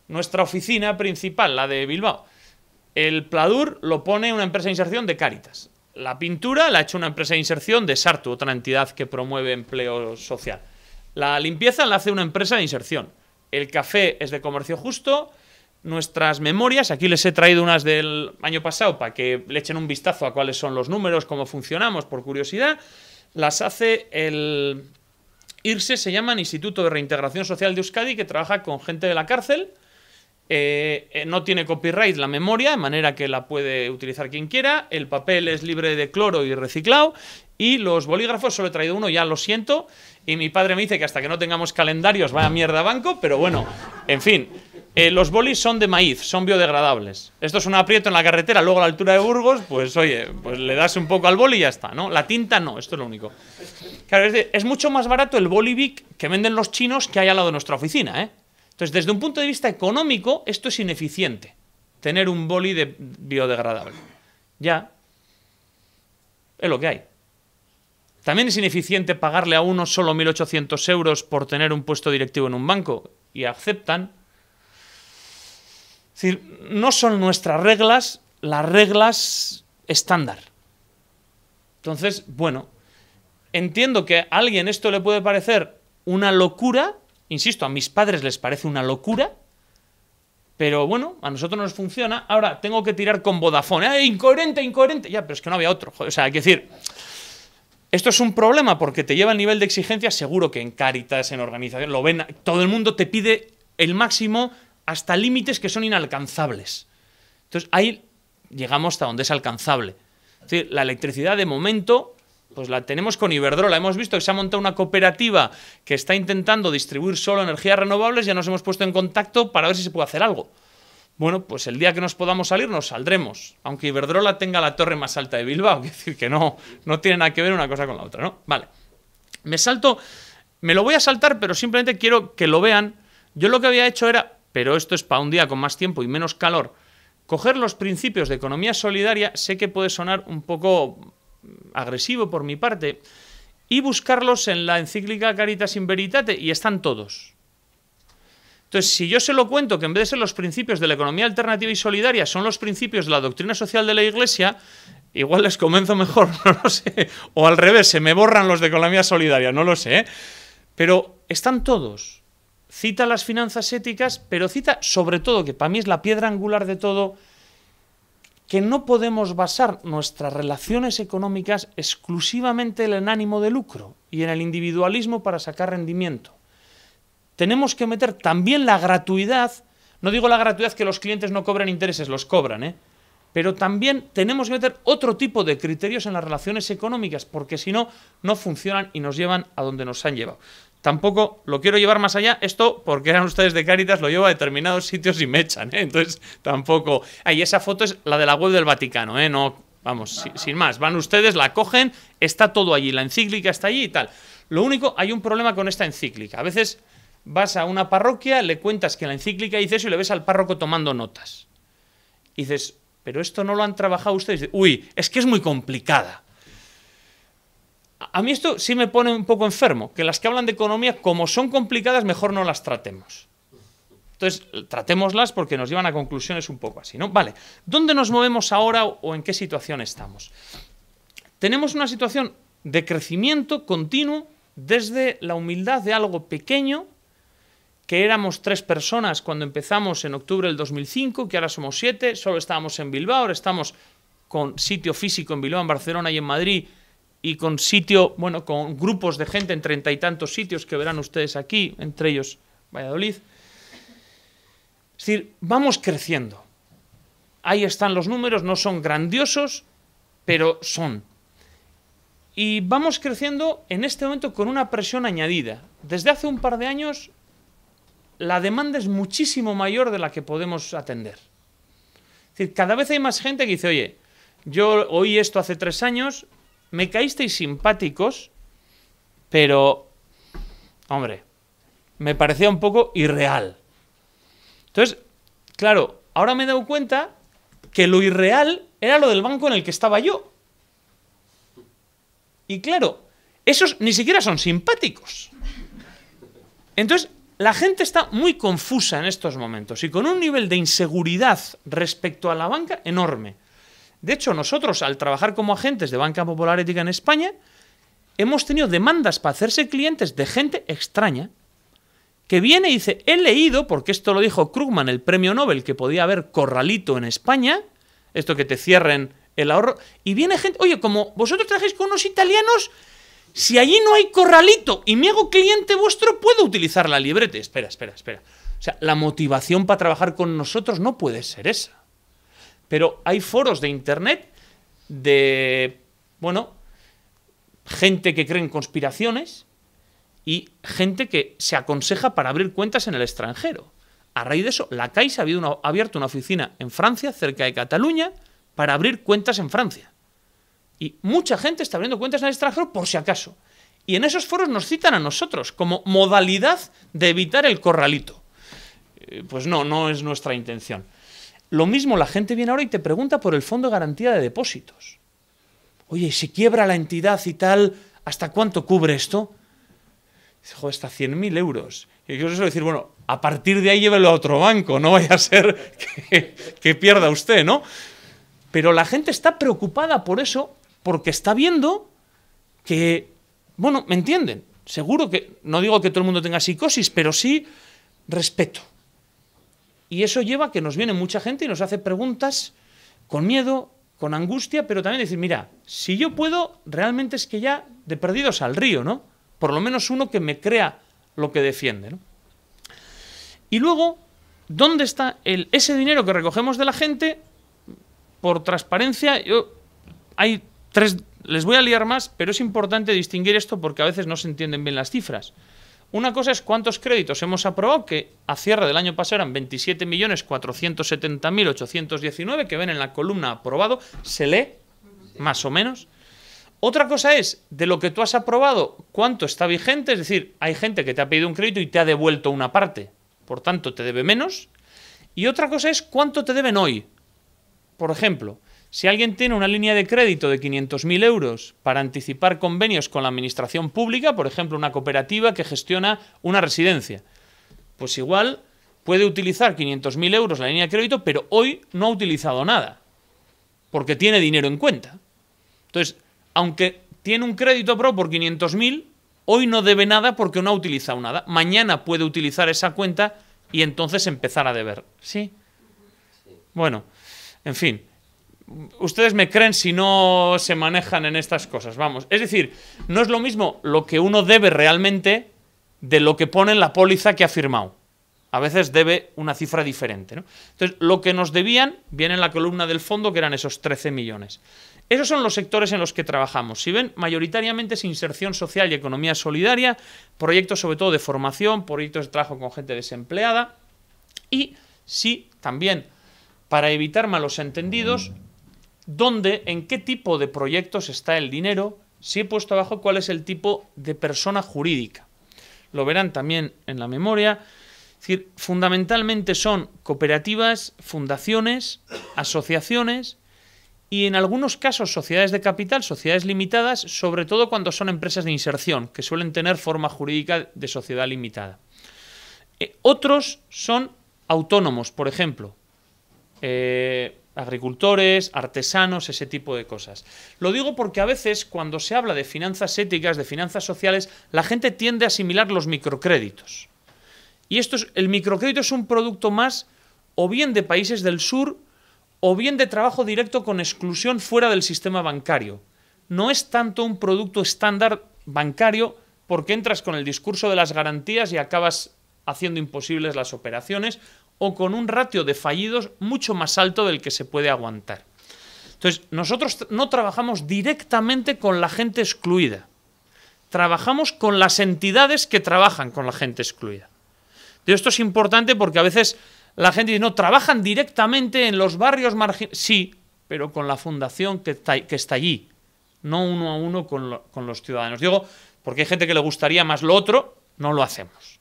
A: Nuestra oficina principal, la de Bilbao, el Pladur lo pone una empresa de inserción de Cáritas. La pintura la ha hecho una empresa de inserción de Sartu, otra entidad que promueve empleo social. La limpieza la hace una empresa de inserción. El café es de comercio justo. Nuestras memorias, aquí les he traído unas del año pasado para que le echen un vistazo a cuáles son los números, cómo funcionamos, por curiosidad las hace el IRSE, se llama Instituto de Reintegración Social de Euskadi, que trabaja con gente de la cárcel. Eh, eh, no tiene copyright la memoria, de manera que la puede utilizar quien quiera. El papel es libre de cloro y reciclado. Y los bolígrafos, solo he traído uno, ya lo siento. Y mi padre me dice que hasta que no tengamos calendarios, vaya mierda banco, pero bueno, en fin. Eh, los bolis son de maíz, son biodegradables. Esto es un aprieto en la carretera, luego a la altura de Burgos, pues oye, pues le das un poco al boli y ya está, ¿no? La tinta no, esto es lo único. Claro, es, es mucho más barato el bolivic que venden los chinos que hay al lado de nuestra oficina, ¿eh? Entonces, desde un punto de vista económico, esto es ineficiente, tener un boli de biodegradable. Ya, es lo que hay. También es ineficiente pagarle a uno solo 1.800 euros por tener un puesto directivo en un banco y aceptan es decir, no son nuestras reglas las reglas estándar. Entonces, bueno, entiendo que a alguien esto le puede parecer una locura, insisto, a mis padres les parece una locura, pero bueno, a nosotros nos funciona. Ahora tengo que tirar con Vodafone. ¡Ay, ¡Eh, incoherente, incoherente! Ya, pero es que no había otro. o sea, hay que decir, esto es un problema porque te lleva al nivel de exigencia, seguro que en Caritas, en organización, lo ven, todo el mundo te pide el máximo, hasta límites que son inalcanzables. Entonces ahí llegamos hasta donde es alcanzable. la electricidad de momento pues la tenemos con Iberdrola. Hemos visto que se ha montado una cooperativa que está intentando distribuir solo energías renovables, ya nos hemos puesto en contacto para ver si se puede hacer algo. Bueno, pues el día que nos podamos salir nos saldremos, aunque Iberdrola tenga la torre más alta de Bilbao, es decir, que no, no tiene nada que ver una cosa con la otra, ¿no? Vale. Me salto, me lo voy a saltar, pero simplemente quiero que lo vean. Yo lo que había hecho era pero esto es para un día con más tiempo y menos calor. Coger los principios de economía solidaria sé que puede sonar un poco mm, agresivo por mi parte, y buscarlos en la encíclica Caritas in Veritate, y están todos. Entonces, si yo se lo cuento que en vez de ser los principios de la economía alternativa y solidaria, son los principios de la doctrina social de la Iglesia, igual les comienzo mejor, no lo sé. O al revés, se me borran los de economía solidaria, no lo sé. ¿eh? Pero están todos cita las finanzas éticas, pero cita sobre todo, que para mí es la piedra angular de todo, que no podemos basar nuestras relaciones económicas exclusivamente en el ánimo de lucro y en el individualismo para sacar rendimiento. Tenemos que meter también la gratuidad, no digo la gratuidad que los clientes no cobran intereses, los cobran, ¿eh? pero también tenemos que meter otro tipo de criterios en las relaciones económicas, porque si no, no funcionan y nos llevan a donde nos han llevado. Tampoco lo quiero llevar más allá. Esto, porque eran ustedes de Cáritas, lo llevo a determinados sitios y me echan, ¿eh? Entonces, tampoco. Ahí, esa foto es la de la web del Vaticano, ¿eh? No, vamos, sin más. Van ustedes, la cogen, está todo allí, la encíclica está allí y tal. Lo único, hay un problema con esta encíclica. A veces vas a una parroquia, le cuentas que la encíclica dice eso y le ves al párroco tomando notas. Y dices, pero esto no lo han trabajado ustedes. Uy, es que es muy complicada. A mí esto sí me pone un poco enfermo, que las que hablan de economía, como son complicadas, mejor no las tratemos. Entonces, tratémoslas porque nos llevan a conclusiones un poco así, ¿no? Vale, ¿dónde nos movemos ahora o en qué situación estamos? Tenemos una situación de crecimiento continuo desde la humildad de algo pequeño, que éramos tres personas cuando empezamos en octubre del 2005, que ahora somos siete, solo estábamos en Bilbao, ahora estamos con sitio físico en Bilbao, en Barcelona y en Madrid, y con sitio, bueno, con grupos de gente en treinta y tantos sitios que verán ustedes aquí, entre ellos Valladolid. Es decir, vamos creciendo. Ahí están los números, no son grandiosos, pero son. Y vamos creciendo en este momento con una presión añadida. Desde hace un par de años la demanda es muchísimo mayor de la que podemos atender. Es decir, cada vez hay más gente que dice, oye, yo oí esto hace tres años, me caísteis simpáticos, pero, hombre, me parecía un poco irreal. Entonces, claro, ahora me he dado cuenta que lo irreal era lo del banco en el que estaba yo. Y claro, esos ni siquiera son simpáticos. Entonces, la gente está muy confusa en estos momentos y con un nivel de inseguridad respecto a la banca enorme. De hecho, nosotros al trabajar como agentes de Banca Popular Ética en España, hemos tenido demandas para hacerse clientes de gente extraña que viene y dice, he leído, porque esto lo dijo Krugman, el premio Nobel, que podía haber corralito en España, esto que te cierren el ahorro, y viene gente, oye, como vosotros trabajáis con unos italianos, si allí no hay corralito y me hago cliente vuestro, puedo utilizar la librete. Espera, espera, espera. O sea, la motivación para trabajar con nosotros no puede ser esa. Pero hay foros de internet de, bueno, gente que cree en conspiraciones y gente que se aconseja para abrir cuentas en el extranjero. A raíz de eso, la Caixa ha, abierto una oficina en Francia, cerca de Cataluña, para abrir cuentas en Francia. Y mucha gente está abriendo cuentas en el extranjero por si acaso. Y en esos foros nos citan a nosotros como modalidad de evitar el corralito. Eh, pues no, no es nuestra intención. Lo mismo la gente viene ahora y te pregunta por el Fondo de Garantía de Depósitos. Oye, si quiebra la entidad y tal, ¿hasta cuánto cubre esto? Dice, joder, hasta 100.000 euros. Y yo suelo decir, bueno, a partir de ahí llévelo a otro banco, no vaya a ser que pierda usted, ¿no? Pero la gente está preocupada por eso porque está viendo que, bueno, ¿me entienden? Seguro que, no digo que todo el mundo tenga psicosis, pero sí respeto. Y eso lleva a que nos viene mucha gente y nos hace preguntas con miedo, con angustia, pero también decir, mira, si yo puedo, realmente es que ya de perdidos al río, ¿no? Por lo menos uno que me crea lo que defiende, ¿no? Y luego, ¿dónde está ese dinero que recogemos de la gente? Por transparencia, yo, hay tres, les voy a liar más, pero es importante distinguir esto porque a veces no se entienden bien las cifras. Una cosa es cuántos créditos hemos aprobado, que a cierre del año pasado eran 27.470.819, que ven en la columna aprobado, se lee más o menos. Otra cosa es, de lo que tú has aprobado, cuánto está vigente, es decir, hay gente que te ha pedido un crédito y te ha devuelto una parte, por tanto te debe menos. Y otra cosa es cuánto te deben hoy. Por ejemplo, si alguien tiene una línea de crédito de 500.000 euros para anticipar convenios con la administración pública, por ejemplo, una cooperativa que gestiona una residencia, pues igual puede utilizar 500.000 euros la línea de crédito, pero hoy no ha utilizado nada, porque tiene dinero en cuenta. Entonces, aunque tiene un crédito pro por 500.000, hoy no debe nada porque no ha utilizado nada. Mañana puede utilizar esa cuenta y entonces empezar a deber. ¿Sí? Bueno, en fin ustedes me creen si no se manejan en estas cosas, vamos. Es decir, no es lo mismo lo que uno debe realmente de lo que pone en la póliza que ha firmado. A veces debe una cifra diferente. Entonces, lo que nos debían viene en la columna del fondo, que eran esos 13 millones. Esos son los sectores en los que trabajamos. Si ven, mayoritariamente es inserción social y economía solidaria, proyectos sobre todo de formación, proyectos de trabajo con gente desempleada y, sí, también para evitar malos entendidos, dónde, en qué tipo de proyectos está el dinero, si he puesto abajo cuál es el tipo de persona jurídica. Lo verán también en la memoria. Es fundamentalmente son cooperativas, fundaciones, asociaciones y en algunos casos sociedades de capital, sociedades limitadas, sobre todo cuando son empresas de inserción, que suelen tener forma jurídica de sociedad limitada. Eh, otros son autónomos, por ejemplo. Eh, agricultores, artesanos, ese tipo de cosas. Lo digo porque a veces cuando se habla de finanzas éticas, de finanzas sociales, la gente tiende a asimilar los microcréditos. Y esto es, el microcrédito es un producto más o bien de países del sur o bien de trabajo directo con exclusión fuera del sistema bancario. No es tanto un producto estándar bancario porque entras con el discurso de las garantías y acabas haciendo imposibles las operaciones o con un ratio de fallidos mucho más alto del que se puede aguantar. Entonces, nosotros no trabajamos directamente con la gente excluida, trabajamos con las entidades que trabajan con la gente excluida. esto es importante porque a veces la gente dice, no, trabajan directamente en los barrios marginales. Sí, pero con la fundación que está, allí, no uno a uno con los ciudadanos. Digo, porque hay gente que le gustaría más lo otro, no lo hacemos.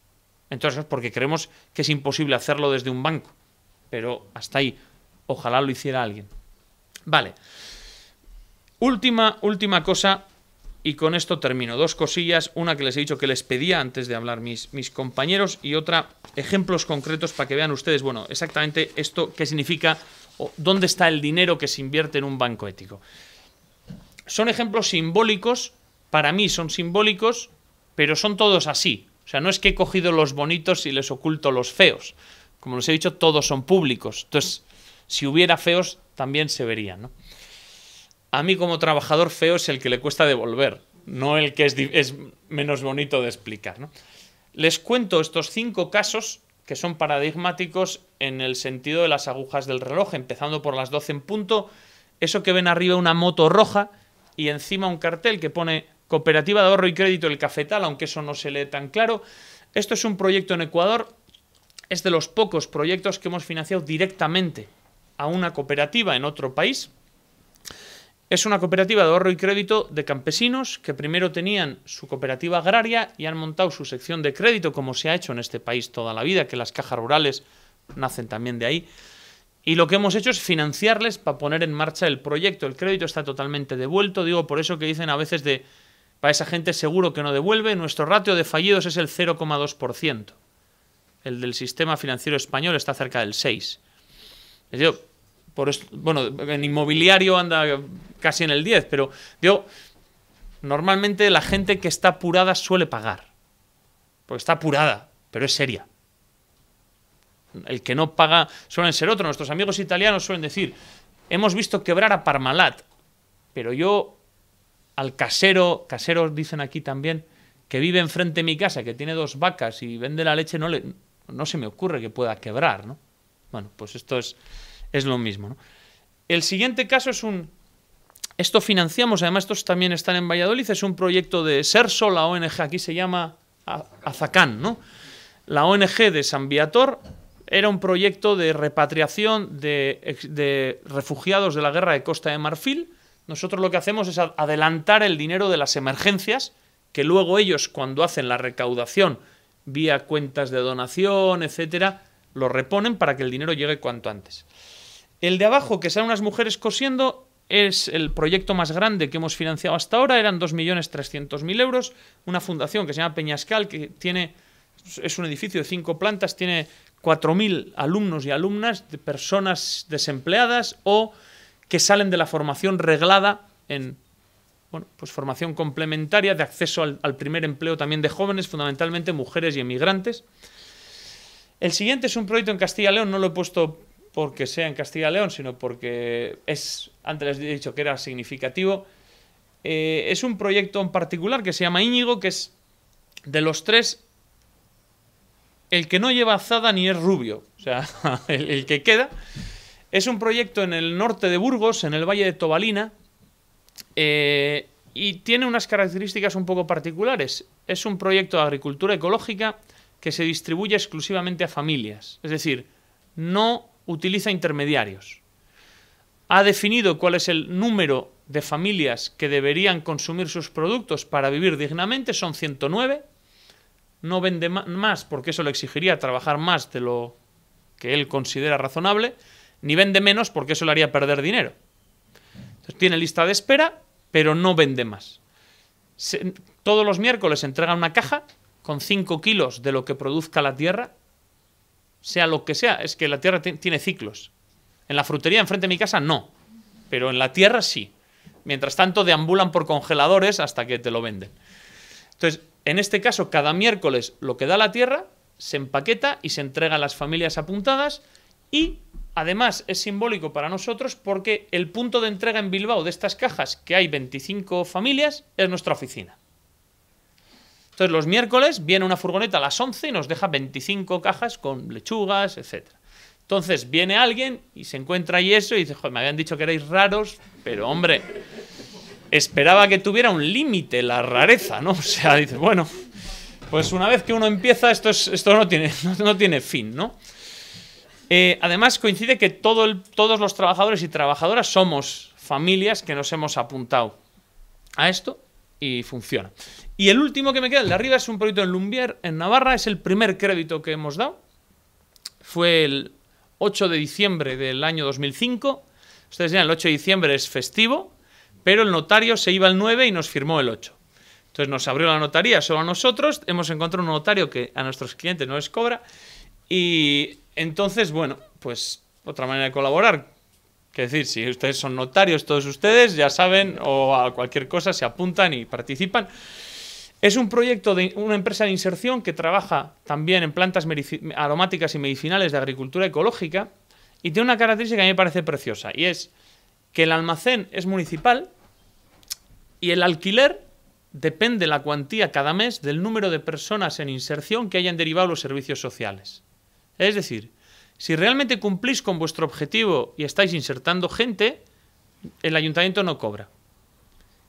A: Entonces, porque creemos que es imposible hacerlo desde un banco. Pero hasta ahí. Ojalá lo hiciera alguien. Vale. Última, última cosa. Y con esto termino. Dos cosillas. Una que les he dicho que les pedía antes de hablar mis, mis compañeros. Y otra, ejemplos concretos para que vean ustedes, bueno, exactamente esto, qué significa o dónde está el dinero que se invierte en un banco ético. Son ejemplos simbólicos. Para mí son simbólicos, pero son todos así. O sea, no es que he cogido los bonitos y les oculto los feos. Como les he dicho, todos son públicos. Entonces, si hubiera feos, también se verían. A mí como trabajador feo es el que le cuesta devolver, no el que es, menos bonito de explicar. Les cuento estos cinco casos que son paradigmáticos en el sentido de las agujas del reloj, empezando por las 12 en punto, eso que ven arriba una moto roja y encima un cartel que pone Cooperativa de Ahorro y Crédito El Cafetal, aunque eso no se lee tan claro. Esto es un proyecto en Ecuador, es de los pocos proyectos que hemos financiado directamente a una cooperativa en otro país. Es una cooperativa de ahorro y crédito de campesinos que primero tenían su cooperativa agraria y han montado su sección de crédito, como se ha hecho en este país toda la vida, que las cajas rurales nacen también de ahí. Y lo que hemos hecho es financiarles para poner en marcha el proyecto. El crédito está totalmente devuelto, digo, por eso que dicen a veces de para esa gente seguro que no devuelve, nuestro ratio de fallidos es el 0,2%. El del sistema financiero español está cerca del 6%. bueno, en inmobiliario anda casi en el 10%, pero yo... normalmente la gente que está apurada suele pagar. Porque está apurada, pero es seria. El que no paga suelen ser otros. Nuestros amigos italianos suelen decir, hemos visto quebrar a Parmalat, pero yo al casero, caseros dicen aquí también, que vive enfrente de mi casa, que tiene dos vacas y vende la leche, no, le, no se me ocurre que pueda quebrar, ¿no? Bueno, pues esto es, es lo mismo, El siguiente caso es un... Esto financiamos, además estos también están en Valladolid, es un proyecto de Serso, la ONG, aquí se llama Azacán, ¿no? La ONG de San Viator era un proyecto de repatriación de, de refugiados de la guerra de Costa de Marfil, nosotros lo que hacemos es adelantar el dinero de las emergencias, que luego ellos cuando hacen la recaudación vía cuentas de donación, etcétera, lo reponen para que el dinero llegue cuanto antes. El de abajo, que sean unas mujeres cosiendo, es el proyecto más grande que hemos financiado hasta ahora, eran 2.300.000 euros, una fundación que se llama Peñascal, que tiene, es un edificio de cinco plantas, tiene 4.000 alumnos y alumnas, de personas desempleadas o que salen de la formación reglada en bueno, pues formación complementaria de acceso al, primer empleo también de jóvenes, fundamentalmente mujeres y emigrantes. El siguiente es un proyecto en Castilla León, no lo he puesto porque sea en Castilla León, sino porque es, antes les he dicho que era significativo. Eh, es un proyecto en particular que se llama Íñigo, que es de los tres el que no lleva azada ni es rubio, o sea, el que queda. Es un proyecto en el norte de Burgos, en el Valle de Tobalina, eh, y tiene unas características un poco particulares. Es un proyecto de agricultura ecológica que se distribuye exclusivamente a familias, es decir, no utiliza intermediarios. Ha definido cuál es el número de familias que deberían consumir sus productos para vivir dignamente, son 109. No vende más porque eso le exigiría trabajar más de lo que él considera razonable ni vende menos porque eso le haría perder dinero. Entonces, tiene lista de espera, pero no vende más. todos los miércoles entrega una caja con 5 kilos de lo que produzca la tierra, sea lo que sea. Es que la tierra tiene ciclos. En la frutería enfrente de mi casa no, pero en la tierra sí. Mientras tanto, deambulan por congeladores hasta que te lo venden. Entonces, en este caso, cada miércoles lo que da la tierra se empaqueta y se entrega a las familias apuntadas y Además, es simbólico para nosotros porque el punto de entrega en Bilbao de estas cajas, que hay 25 familias, es nuestra oficina. Entonces, los miércoles viene una furgoneta a las 11 y nos deja 25 cajas con lechugas, etc. Entonces, viene alguien y se encuentra ahí eso y dice, joder, me habían dicho que erais raros, pero hombre, esperaba que tuviera un límite la rareza, ¿no? O sea, dice, bueno, pues una vez que uno empieza, esto, no tiene fin, ¿no? Eh, además, coincide que todos los trabajadores y trabajadoras somos familias que nos hemos apuntado a esto y funciona. Y el último que me queda, el de arriba, es un proyecto en Lumbier, en Navarra. Es el primer crédito que hemos dado. Fue el 8 de diciembre del año 2005. Ustedes dirán, el 8 de diciembre es festivo, pero el notario se iba el 9 y nos firmó el 8. Entonces nos abrió la notaría solo a nosotros. Hemos encontrado un notario que a nuestros clientes no les cobra. Y entonces, bueno, pues otra manera de colaborar. Que decir, si ustedes son notarios, todos ustedes ya saben, o a cualquier cosa se apuntan y participan. Es un proyecto de una empresa de inserción que trabaja también en plantas aromáticas y medicinales de agricultura ecológica y tiene una característica que a mí me parece preciosa y es que el almacén es municipal y el alquiler depende la cuantía cada mes del número de personas en inserción que hayan derivado los servicios sociales. Es decir, si realmente cumplís con vuestro objetivo y estáis insertando gente, el ayuntamiento no cobra.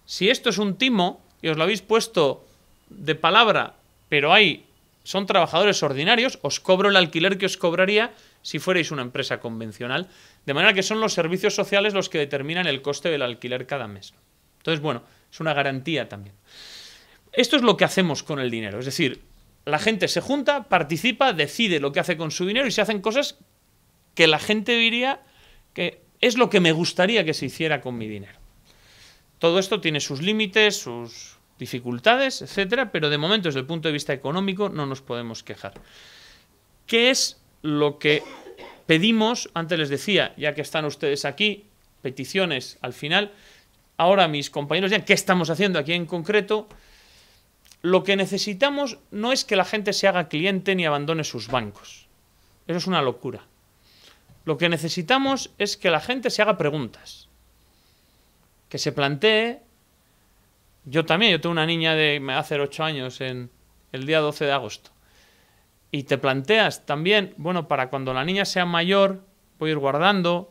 A: Si esto es un timo y os lo habéis puesto de palabra, pero hay son trabajadores ordinarios, os cobro el alquiler que os cobraría si fuerais una empresa convencional, de manera que son los servicios sociales los que determinan el coste del alquiler cada mes. Entonces, bueno, es una garantía también. Esto es lo que hacemos con el dinero, es decir, la gente se junta, participa, decide lo que hace con su dinero y se hacen cosas que la gente diría que es lo que me gustaría que se hiciera con mi dinero. Todo esto tiene sus límites, sus dificultades, etcétera, pero de momento desde el punto de vista económico no nos podemos quejar. ¿Qué es lo que pedimos? Antes les decía, ya que están ustedes aquí, peticiones al final. Ahora mis compañeros dirán ¿qué estamos haciendo aquí en concreto? Lo que necesitamos no es que la gente se haga cliente ni abandone sus bancos. Eso es una locura. Lo que necesitamos es que la gente se haga preguntas. Que se plantee. Yo también, yo tengo una niña de hace 8 años, en el día 12 de agosto. Y te planteas también, bueno, para cuando la niña sea mayor, voy a ir guardando.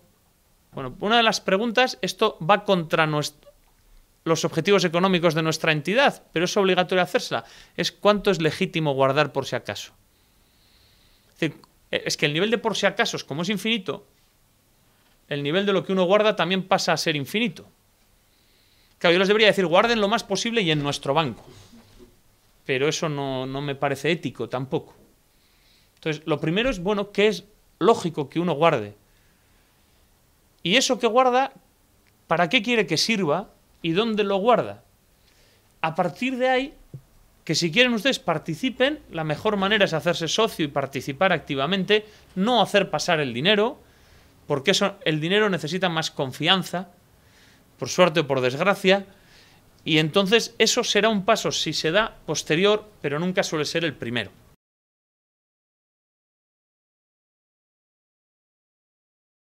A: Bueno, una de las preguntas, esto va contra nuestra los objetivos económicos de nuestra entidad, pero es obligatorio hacérsela. Es cuánto es legítimo guardar por si acaso. Es, que el nivel de por si acaso, como es infinito, el nivel de lo que uno guarda también pasa a ser infinito. Claro, yo les debería decir, guarden lo más posible y en nuestro banco. Pero eso no, no me parece ético tampoco. Entonces, lo primero es, bueno, que es lógico que uno guarde. Y eso que guarda, ¿para qué quiere que sirva? y dónde lo guarda. A partir de ahí, que si quieren ustedes participen, la mejor manera es hacerse socio y participar activamente, no hacer pasar el dinero, porque eso, el dinero necesita más confianza, por suerte o por desgracia, y entonces eso será un paso, si se da, posterior, pero nunca suele ser el primero.